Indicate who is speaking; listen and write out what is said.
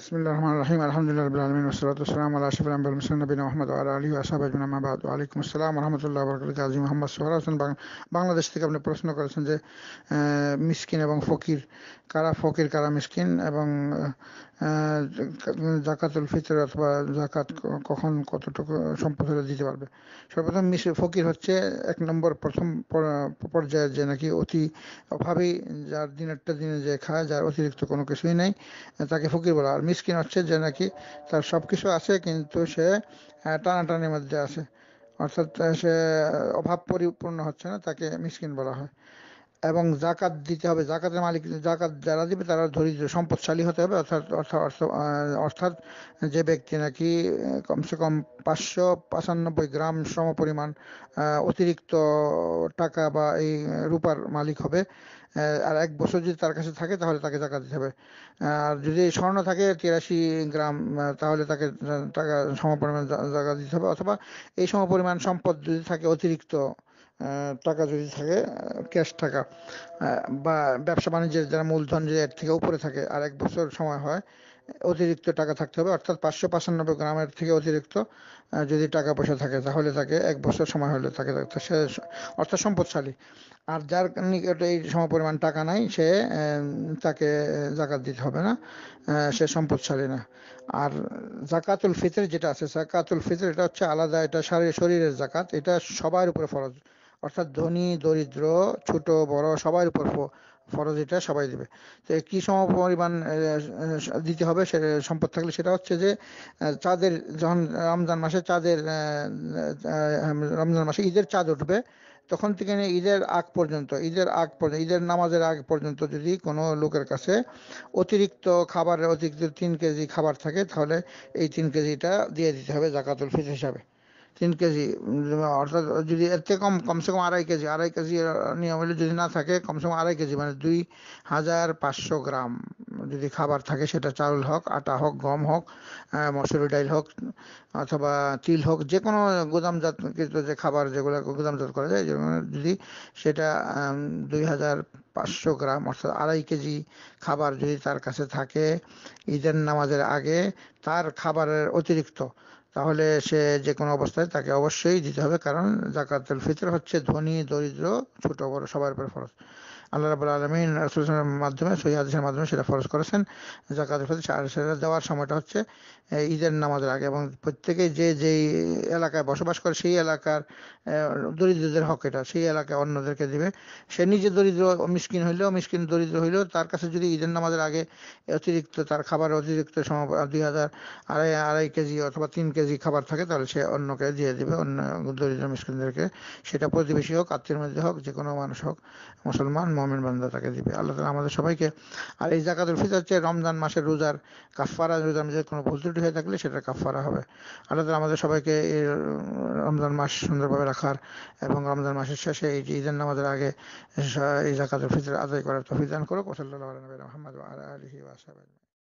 Speaker 1: বিসমুল্লাহ রহমান রাহিম আলহামদুলিল্লাহ রবিল আলমিন ওসরাত সালাম আল্লাহ আশাফ বাংলাদেশ থেকে আপনি প্রশ্ন করেছেন যে মিসকিন এবং ফকির কারা ফকির কারা মিসকিন এবং জাকাতুল ফিতর অথবা জাকাত কখন কতটুকু সম্পদে দিতে পারবে সর্বপ্রথম মিস ফকির হচ্ছে এক নম্বর প্রথম পর্যায়ের যে নাকি অতি অভাবী যার দিনেরটা দিনে যে খায় যার অতিরিক্ত কোনো কিছুই নেই তাকে ফকির বলা আর মিসকিন হচ্ছে যে নাকি তার সব কিছু আছে কিন্তু সে টানাটানির মধ্যে আছে অর্থাৎ সে অভাব পরিপূর্ণ হচ্ছে না তাকে মিসকিন বলা হয় এবং জাকাত দিতে হবে জাকাতের মালিক জাকাত যারা দিবে তারা দরিদ্র সম্পদশালী হতে হবে অর্থাৎ অর্থাৎ অর্থাৎ যে ব্যক্তি নাকি কমসে কম পাঁচশো পঁচানব্বই গ্রাম সমপরিমাণ অতিরিক্ত টাকা বা এই রূপার মালিক হবে আর এক বছর যদি তার কাছে থাকে তাহলে তাকে জাকাত দিতে হবে আর যদি স্বর্ণ থাকে তিরাশি গ্রাম তাহলে তাকে টাকা সমপরিমাণ জাকাত দিতে হবে অথবা এই সমপরিমাণ সম্পদ যদি থাকে অতিরিক্ত টাকা যদি থাকে ক্যাশ টাকা বা ব্যবসা বাণিজ্যের যারা মূলধন যে এর থেকে উপরে থাকে আর এক বছর সময় হয় অতিরিক্ত টাকা থাকতে হবে অর্থাৎ পাঁচশো পঁচানব্বই গ্রামের থেকে অতিরিক্ত যদি টাকা পয়সা থাকে তাহলে তাকে এক বছর সময় হলে তাকে সে অর্থাৎ সম্পদশালী আর যার নিকটে এই সমপরিমাণ টাকা নাই সে তাকে জাকাত দিতে হবে না সে সম্পদশালী না আর জাকাতুল ফিতর যেটা আছে জাকাতুল ফিতর এটা হচ্ছে আলাদা এটা শরীরের জাকাত এটা সবার উপরে ফরজ অর্থাৎ ধনী দরিদ্র ছোট বড় সবার উপর ফরজ এটা সবাই দেবে তো কি পরিমাণ দিতে হবে সম্পদ থাকলে সেটা হচ্ছে যে চাঁদের যখন রমজান মাসে চাঁদের রমজান মাসে ঈদের চাঁদ উঠবে তখন থেকে ঈদের আগ পর্যন্ত ঈদের আগ পর্যন্ত ঈদের নামাজের আগ পর্যন্ত যদি কোনো লোকের কাছে অতিরিক্ত খাবারের অতিরিক্ত তিন কেজি খাবার থাকে তাহলে এই তিন কেজিটা দিয়ে দিতে হবে জাকাতুল ফিতর হিসাবে তিন কেজি অর্থাৎ যদি এর থেকে কম কমসে কম আড়াই কেজি আড়াই কেজি হলে যদি না থাকে কমসে কম আড়াই কেজি মানে দুই হাজার পাঁচশো গ্রাম যদি খাবার থাকে সেটা চাউল হোক আটা হোক গম হোক মসুরি ডাইল হোক অথবা তিল হোক যে কোনো গোদামজাতকৃত যে খাবার যেগুলো গোদামজাত করা যায় যদি সেটা দুই হাজার পাঁচশো গ্রাম অর্থাৎ আড়াই কেজি খাবার যদি তার কাছে থাকে ঈদের নামাজের আগে তার খাবারের অতিরিক্ত তাহলে সে যে কোনো অবস্থায় তাকে অবশ্যই দিতে হবে কারণ জাকাতুল ফিতর হচ্ছে ধনী দরিদ্র ছোট বড় সবার উপরে ফরজ আল্লাহ রাবুল আলমিন রসুলের মাধ্যমে সহি মাধ্যমে সেটা ফরজ করেছেন জাকাতুল ফিতর সেটা দেওয়ার সময়টা হচ্ছে ঈদের নামাজের আগে এবং প্রত্যেকে যে যেই এলাকায় বসবাস করে সেই এলাকার দরিদ্রদের হক এটা সেই এলাকায় অন্যদেরকে দিবে সে নিজে দরিদ্র মিসকিন হইলেও মিসকিন দরিদ্র হইলেও তার কাছে যদি ঈদের নামাজের আগে অতিরিক্ত তার খাবার অতিরিক্ত সম দুই হাজার আড়াই আড়াই কেজি অথবা তিন কেজি কেজি খাবার থাকে তাহলে সে অন্যকে দিয়ে দিবে অন্য দরিদ্র মিসকিনদেরকে সেটা প্রতিবেশী হোক আত্মীয়ের মধ্যে হোক যে কোনো মানুষ হোক মুসলমান মমিন বান্দা তাকে দিবে আল্লাহ তালা আমাদের সবাইকে আর এই জাকাতুল ফিতর হচ্ছে রমজান মাসের রোজার কাফারা রোজার মধ্যে কোনো ভুল ত্রুটি হয়ে থাকলে সেটা কাফারা হবে আল্লাহ তালা আমাদের সবাইকে এই রমজান মাস সুন্দরভাবে রাখার এবং রমজান মাসের শেষে এই ঈদের নামাজের আগে এই জাকাতুল ফিতর আদায় করার তফিদান করুক ওসল্লা আলী মোহাম্মদ আলহি ওয়াসাবাদ